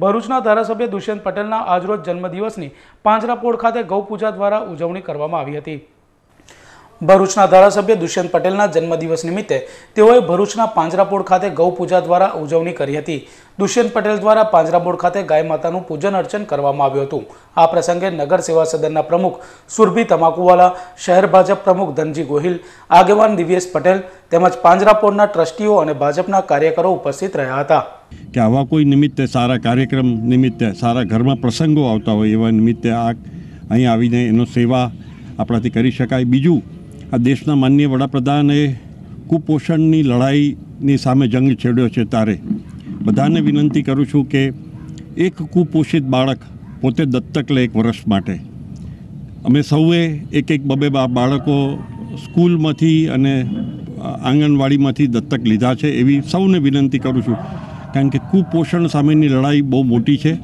ભરૂચના ધારાસભ્ય દુષ્યંત પટેલના આજરોજ જન્મદિવસની પાંજરાપોળ ખાતે ગૌપૂજા દ્વારા ઉજવણી કરવામાં આવી હતી ભરૂચના ધારાસભ્ય દુષ્યંત પટેલના જન્મદિવસ નિમિત્તે તેઓએ ભરૂચના પાંજરાપોળ ખાતે ગૌપૂજા દ્વારા ઉજવણી કરી હતી દુષ્યંત પટેલ દ્વારા પાંજરાપોળ ખાતે ગાય માતાનું પૂજન અર્ચન કરવામાં આવ્યું હતું આ પ્રસંગે નગર સેવા સદનના પ્રમુખ સુરભી તમાકુવાલા શહેર ભાજપ પ્રમુખ ધનજી ગોહિલ આગેવાન દિવ્યેશ પટેલ તેમજ પાંજરાપોળના ટ્રસ્ટીઓ અને ભાજપના કાર્યકરો ઉપસ્થિત રહ્યા હતા કે આવા કોઈ નિમિત્તે સારા કાર્યક્રમ નિમિત્તે સારા ઘરમાં પ્રસંગો આવતા હોય એવા નિમિત્તે આ અહીં આવીને એનો સેવા આપણાથી કરી શકાય બીજું આ દેશના માનનીય વડાપ્રધાને કુપોષણની લડાઈની સામે જંગ છેડ્યો છે તારે બધાને વિનંતી કરું છું કે એક કુપોષિત બાળક પોતે દત્તક લે એક વર્ષ માટે અમે સૌએ એક એક બબે બાળકો સ્કૂલમાંથી અને આંગણવાડીમાંથી દત્તક લીધા છે એવી સૌને વિનંતી કરું છું કારણ કે કુપોષણ સામેની લડાઈ બહુ મોટી છે